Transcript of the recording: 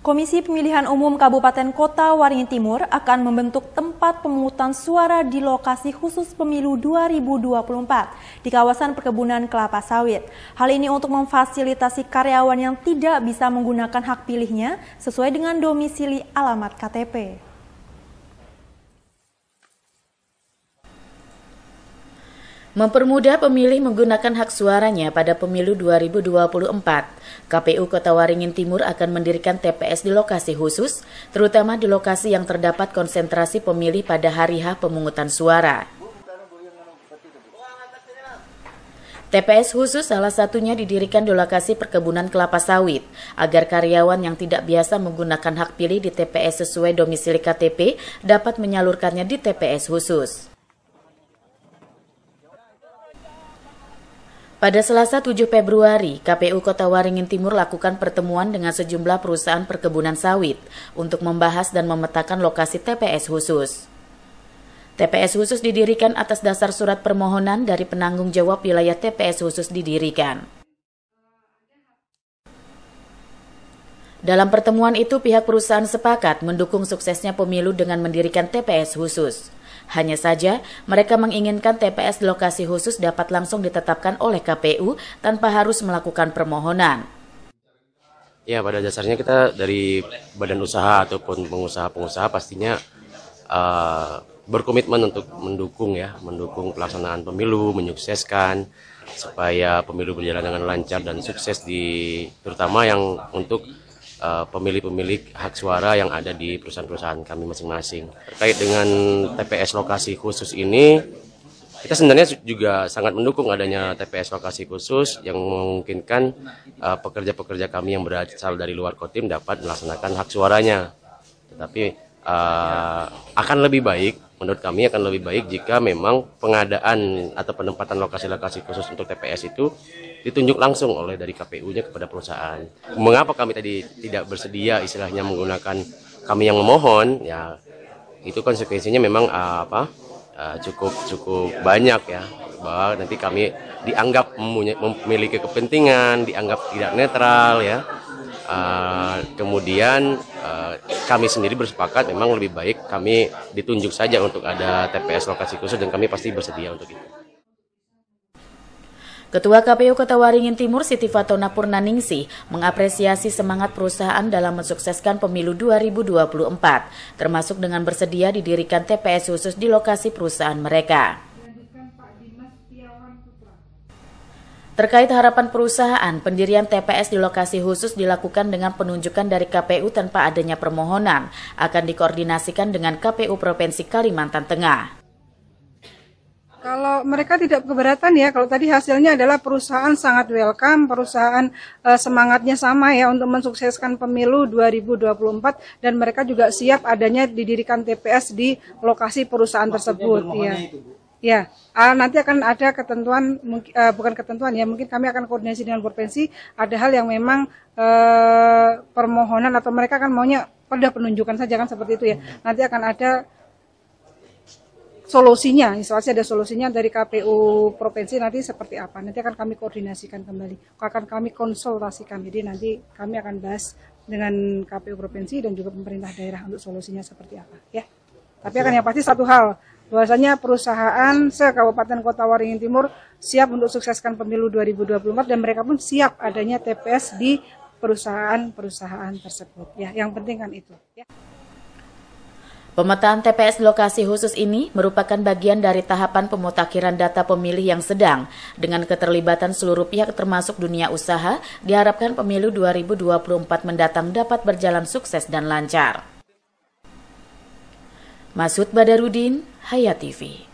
Komisi Pemilihan Umum Kabupaten Kota Waringin Timur akan membentuk tempat pemungutan suara di lokasi khusus pemilu 2024 di kawasan perkebunan kelapa sawit. Hal ini untuk memfasilitasi karyawan yang tidak bisa menggunakan hak pilihnya sesuai dengan domisili alamat KTP. Mempermudah pemilih menggunakan hak suaranya pada pemilu 2024, KPU Kota Waringin Timur akan mendirikan TPS di lokasi khusus, terutama di lokasi yang terdapat konsentrasi pemilih pada hari H pemungutan suara. TPS khusus salah satunya didirikan di lokasi perkebunan kelapa sawit, agar karyawan yang tidak biasa menggunakan hak pilih di TPS sesuai domisili KTP dapat menyalurkannya di TPS khusus. Pada Selasa 7 Februari, KPU Kota Waringin Timur lakukan pertemuan dengan sejumlah perusahaan perkebunan sawit untuk membahas dan memetakan lokasi TPS khusus. TPS khusus didirikan atas dasar surat permohonan dari penanggung jawab wilayah TPS khusus didirikan. Dalam pertemuan itu, pihak perusahaan sepakat mendukung suksesnya pemilu dengan mendirikan TPS khusus. Hanya saja, mereka menginginkan TPS lokasi khusus dapat langsung ditetapkan oleh KPU tanpa harus melakukan permohonan. Ya, pada dasarnya kita dari badan usaha ataupun pengusaha-pengusaha pastinya uh, berkomitmen untuk mendukung ya, mendukung pelaksanaan pemilu, menyukseskan supaya pemilu berjalan dengan lancar dan sukses di terutama yang untuk Eh, pemilik-pemilik hak suara yang ada di perusahaan-perusahaan kami masing-masing. Terkait dengan TPS lokasi khusus ini, kita sebenarnya juga sangat mendukung adanya TPS lokasi khusus yang memungkinkan eh, pekerja-pekerja uh, kami yang berasal dari luar Kotim dapat melaksanakan hak suaranya. Tetapi uh, akan lebih baik, menurut kami akan lebih baik jika memang pengadaan atau penempatan lokasi-lokasi khusus untuk TPS itu ditunjuk langsung oleh dari KPU-nya kepada perusahaan. Mengapa kami tadi tidak bersedia istilahnya menggunakan kami yang memohon? Ya itu konsekuensinya memang ah, apa ah, cukup cukup banyak ya bahwa nanti kami dianggap memiliki kepentingan, dianggap tidak netral ya. Uh, kemudian uh, kami sendiri bersepakat memang lebih baik kami ditunjuk saja untuk ada TPS lokasi khusus dan kami pasti bersedia untuk itu. Ketua KPU Kota Waringin Timur Siti Fatona Purnaningsih mengapresiasi semangat perusahaan dalam mensukseskan pemilu 2024, termasuk dengan bersedia didirikan TPS khusus di lokasi perusahaan mereka. Terkait harapan perusahaan, pendirian TPS di lokasi khusus dilakukan dengan penunjukan dari KPU tanpa adanya permohonan, akan dikoordinasikan dengan KPU Provinsi Kalimantan Tengah. Kalau mereka tidak keberatan ya, kalau tadi hasilnya adalah perusahaan sangat welcome, perusahaan e, semangatnya sama ya untuk mensukseskan pemilu 2024 dan mereka juga siap adanya didirikan TPS di lokasi perusahaan Maksudnya tersebut. Ya. ya, nanti akan ada ketentuan, mungkin, eh, bukan ketentuan ya, mungkin kami akan koordinasi dengan provinsi. Ada hal yang memang eh, permohonan atau mereka akan maunya pada penunjukan saja kan seperti itu ya. Nanti akan ada solusinya, instalasi ada solusinya dari KPU provinsi nanti seperti apa. Nanti akan kami koordinasikan kembali, akan kami konsultasikan. Jadi nanti kami akan bahas dengan KPU provinsi dan juga pemerintah daerah untuk solusinya seperti apa, ya. Tapi akan yang pasti satu hal, bahwasanya perusahaan se-Kabupaten Kota Waringin Timur siap untuk sukseskan pemilu 2024 dan mereka pun siap adanya TPS di perusahaan-perusahaan tersebut. Ya, yang penting kan itu. Ya. Pemetaan TPS lokasi khusus ini merupakan bagian dari tahapan pemutakhiran data pemilih yang sedang. Dengan keterlibatan seluruh pihak termasuk dunia usaha, diharapkan pemilu 2024 mendatang dapat berjalan sukses dan lancar. Masud Badarudin, Hayat TV